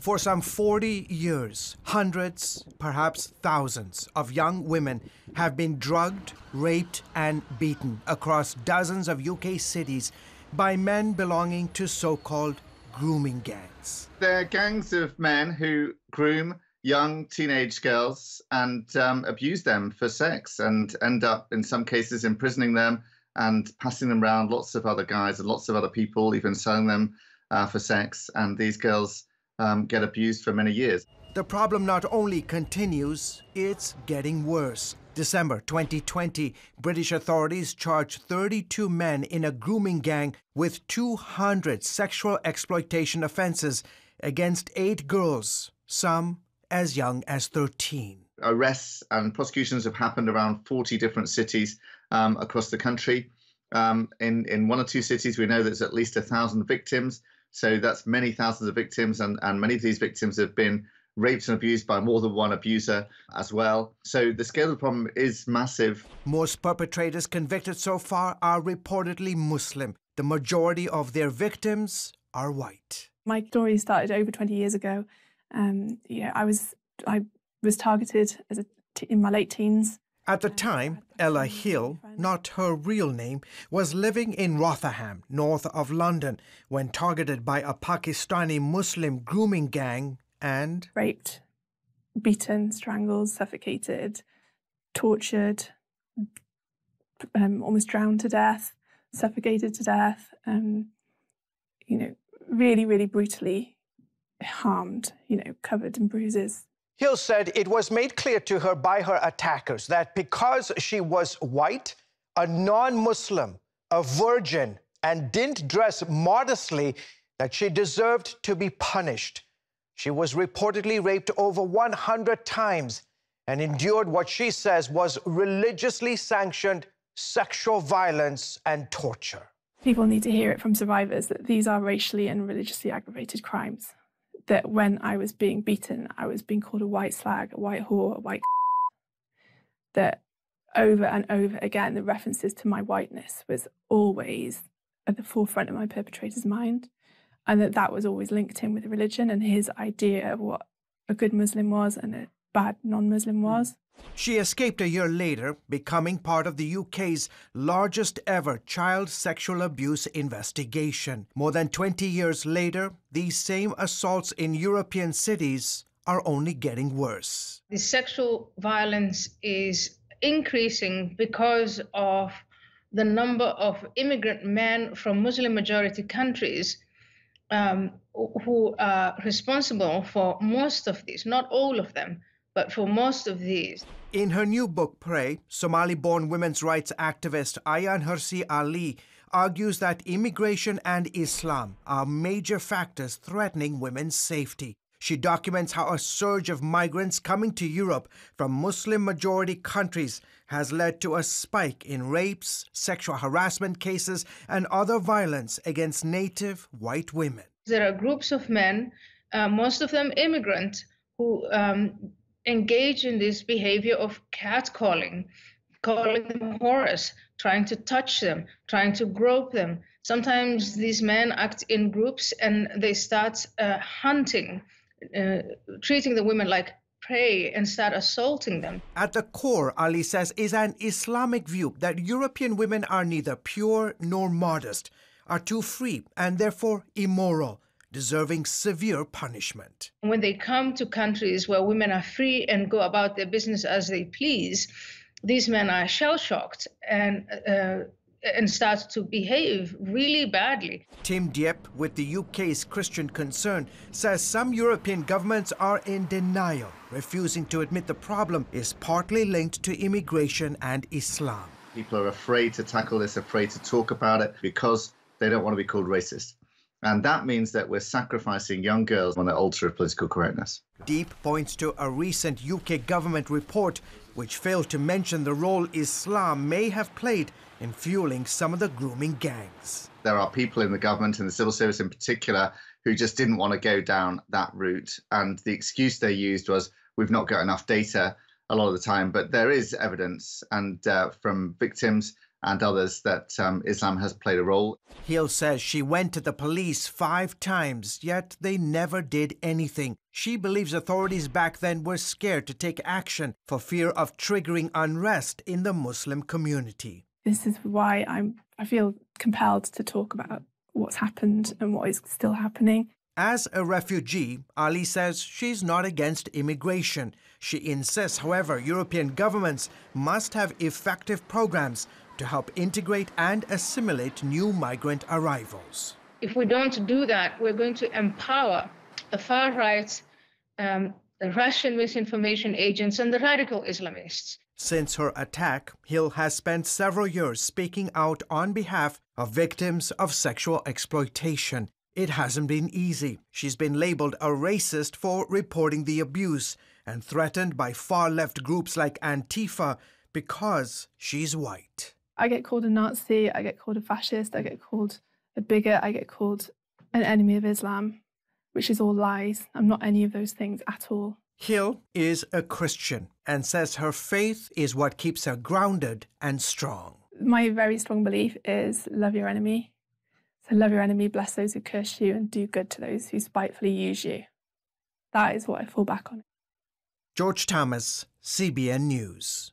for some 40 years, hundreds, perhaps thousands, of young women have been drugged, raped, and beaten across dozens of UK cities by men belonging to so called grooming gangs. They're gangs of men who groom young teenage girls and um, abuse them for sex and end up, in some cases, imprisoning them and passing them around lots of other guys and lots of other people, even selling them uh, for sex. And these girls um, get abused for many years. The problem not only continues, it's getting worse. December 2020, British authorities charged 32 men in a grooming gang with 200 sexual exploitation offenses against eight girls, some as young as 13. Arrests and prosecutions have happened around 40 different cities um, across the country. Um, in, in one or two cities, we know there's at least a 1,000 victims. So that's many thousands of victims, and, and many of these victims have been raped and abused by more than one abuser as well. So the scale of the problem is massive. Most perpetrators convicted so far are reportedly Muslim. The majority of their victims are white. My story started over 20 years ago. Um, you know, I was I was targeted as a t- in my late teens at the time, Ella Hill, not her real name, was living in Rotherham, north of London, when targeted by a Pakistani Muslim grooming gang and raped, beaten, strangled, suffocated, tortured, um, almost drowned to death, suffocated to death, um, you know, really, really brutally harmed, you know, covered in bruises, Hill said it was made clear to her by her attackers that because she was white, a non Muslim, a virgin, and didn't dress modestly, that she deserved to be punished. She was reportedly raped over 100 times and endured what she says was religiously sanctioned sexual violence and torture. People need to hear it from survivors that these are racially and religiously aggravated crimes that when I was being beaten, I was being called a white slag, a white whore, a white that over and over again, the references to my whiteness was always at the forefront of my perpetrator's mind, and that that was always linked in with religion and his idea of what a good Muslim was and a non-Muslim hmm. was. She escaped a year later, becoming part of the UK's largest ever child sexual abuse investigation. More than 20 years later, these same assaults in European cities are only getting worse. The sexual violence is increasing because of the number of immigrant men from Muslim majority countries um, who are responsible for most of these, not all of them but for most of these. In her new book, *Pray*, Somali born women's rights activist Ayan Hirsi Ali argues that immigration and Islam are major factors threatening women's safety. She documents how a surge of migrants coming to Europe from Muslim majority countries has led to a spike in rapes, sexual harassment cases, and other violence against native white women. There are groups of men, uh, most of them immigrants, who um, engage in this behavior of catcalling, calling them horrors, trying to touch them, trying to grope them. Sometimes these men act in groups and they start uh, hunting, uh, treating the women like prey and start assaulting them. At the core, Ali says, is an Islamic view that European women are neither pure nor modest, are too free and therefore immoral deserving severe punishment. When they come to countries where women are free and go about their business as they please, these men are shell shocked and. Uh, and start to behave really badly. Tim Diep with the UK's Christian Concern, says some European governments are in denial, refusing to admit the problem is partly linked to immigration and Islam. People are afraid to tackle this, afraid to talk about it because they don't want to be called racist. And that means that we're sacrificing young girls on the altar of political correctness. Deep points to a recent UK government report which failed to mention the role Islam may have played in fueling some of the grooming gangs. There are people in the government, and the civil service in particular, who just didn't want to go down that route. And the excuse they used was, we've not got enough data a lot of the time. But there is evidence, and uh, from victims and others that um, Islam has played a role. Hill says she went to the police five times, yet they never did anything. She believes authorities back then were scared to take action for fear of triggering unrest in the Muslim community. This is why I'm, I feel compelled to talk about what's happened and what is still happening. As a refugee, Ali says she's not against immigration. She insists, however, European governments must have effective programs to help integrate and assimilate new migrant arrivals. If we don't do that, we're going to empower the far right, um, the Russian misinformation agents, and the radical Islamists. Since her attack, Hill has spent several years speaking out on behalf of victims of sexual exploitation. It hasn't been easy. She's been labeled a racist for reporting the abuse and threatened by far left groups like Antifa because she's white. I get called a Nazi, I get called a fascist, I get called a bigot, I get called an enemy of Islam, which is all lies. I'm not any of those things at all. Hill is a Christian and says her faith is what keeps her grounded and strong. My very strong belief is love your enemy. So love your enemy, bless those who curse you, and do good to those who spitefully use you. That is what I fall back on. George Thomas, CBN News.